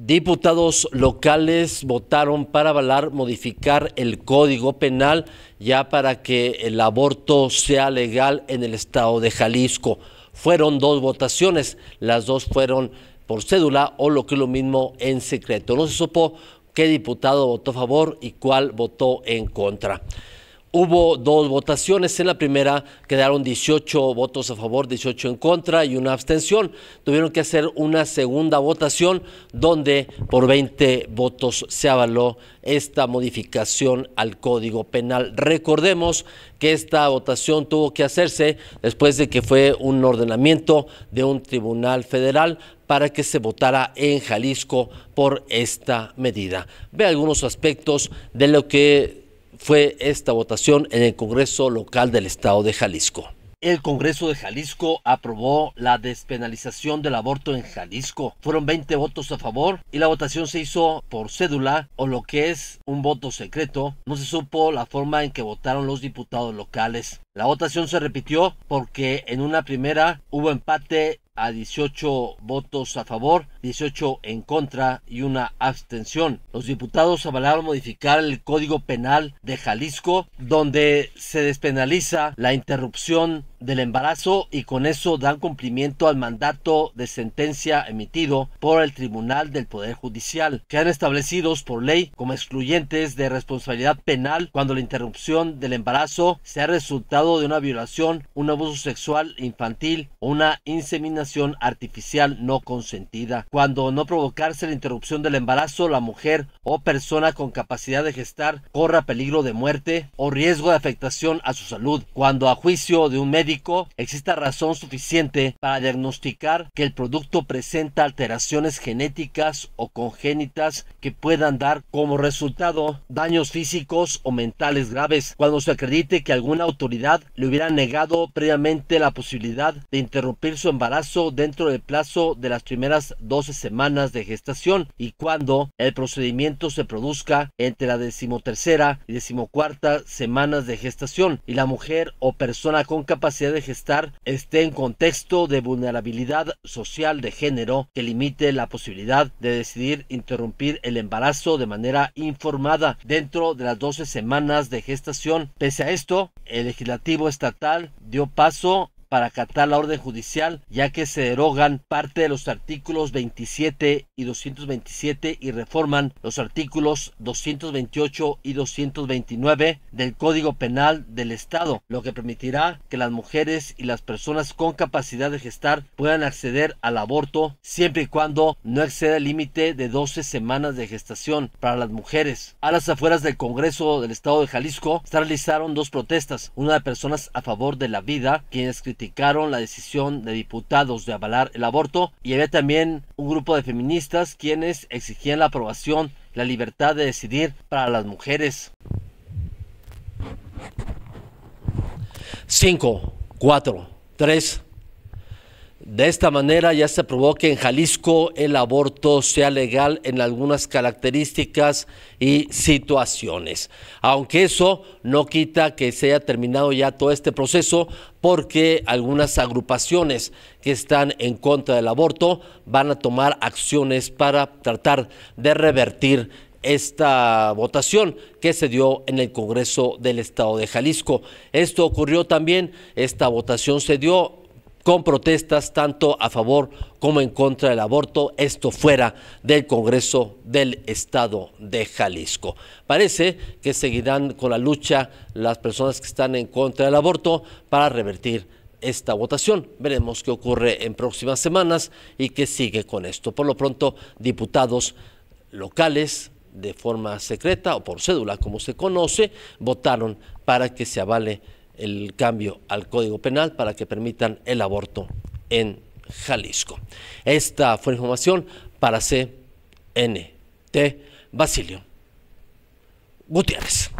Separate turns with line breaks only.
Diputados locales votaron para avalar modificar el Código Penal ya para que el aborto sea legal en el estado de Jalisco. Fueron dos votaciones, las dos fueron por cédula o lo que es lo mismo en secreto. No se supo qué diputado votó a favor y cuál votó en contra. Hubo dos votaciones. En la primera quedaron 18 votos a favor, 18 en contra y una abstención. Tuvieron que hacer una segunda votación donde por 20 votos se avaló esta modificación al Código Penal. Recordemos que esta votación tuvo que hacerse después de que fue un ordenamiento de un tribunal federal para que se votara en Jalisco por esta medida. Ve algunos aspectos de lo que fue esta votación en el Congreso local del Estado de Jalisco. El Congreso de Jalisco aprobó la despenalización del aborto en Jalisco. Fueron 20 votos a favor y la votación se hizo por cédula o lo que es un voto secreto. No se supo la forma en que votaron los diputados locales. La votación se repitió porque en una primera hubo empate a 18 votos a favor, 18 en contra y una abstención. Los diputados avalaron modificar el Código Penal de Jalisco, donde se despenaliza la interrupción del embarazo y con eso dan cumplimiento al mandato de sentencia emitido por el Tribunal del Poder Judicial, que han establecidos por ley como excluyentes de responsabilidad penal cuando la interrupción del embarazo sea resultado de una violación, un abuso sexual infantil o una inseminación artificial no consentida. Cuando no provocarse la interrupción del embarazo, la mujer o persona con capacidad de gestar corra peligro de muerte o riesgo de afectación a su salud. Cuando a juicio de un médico Existe exista razón suficiente para diagnosticar que el producto presenta alteraciones genéticas o congénitas que puedan dar como resultado daños físicos o mentales graves cuando se acredite que alguna autoridad le hubiera negado previamente la posibilidad de interrumpir su embarazo dentro del plazo de las primeras 12 semanas de gestación y cuando el procedimiento se produzca entre la decimotercera y decimocuarta semanas de gestación y la mujer o persona con capacidad de gestar esté en contexto de vulnerabilidad social de género que limite la posibilidad de decidir interrumpir el embarazo de manera informada dentro de las 12 semanas de gestación. Pese a esto, el legislativo estatal dio paso para acatar la orden judicial, ya que se derogan parte de los artículos 27 y 227 y reforman los artículos 228 y 229 del Código Penal del Estado, lo que permitirá que las mujeres y las personas con capacidad de gestar puedan acceder al aborto siempre y cuando no exceda el límite de 12 semanas de gestación para las mujeres. A las afueras del Congreso del Estado de Jalisco se realizaron dos protestas, una de personas a favor de la vida, quienes criticaron la decisión de diputados de avalar el aborto y había también un grupo de feministas quienes exigían la aprobación, la libertad de decidir para las mujeres. 5, 4, 3, de esta manera ya se aprobó que en Jalisco el aborto sea legal en algunas características y situaciones. Aunque eso no quita que se haya terminado ya todo este proceso porque algunas agrupaciones que están en contra del aborto van a tomar acciones para tratar de revertir esta votación que se dio en el Congreso del Estado de Jalisco. Esto ocurrió también, esta votación se dio con protestas tanto a favor como en contra del aborto, esto fuera del Congreso del Estado de Jalisco. Parece que seguirán con la lucha las personas que están en contra del aborto para revertir esta votación. Veremos qué ocurre en próximas semanas y qué sigue con esto. Por lo pronto, diputados locales de forma secreta o por cédula, como se conoce, votaron para que se avale el cambio al Código Penal para que permitan el aborto en Jalisco. Esta fue información para CNT Basilio Gutiérrez.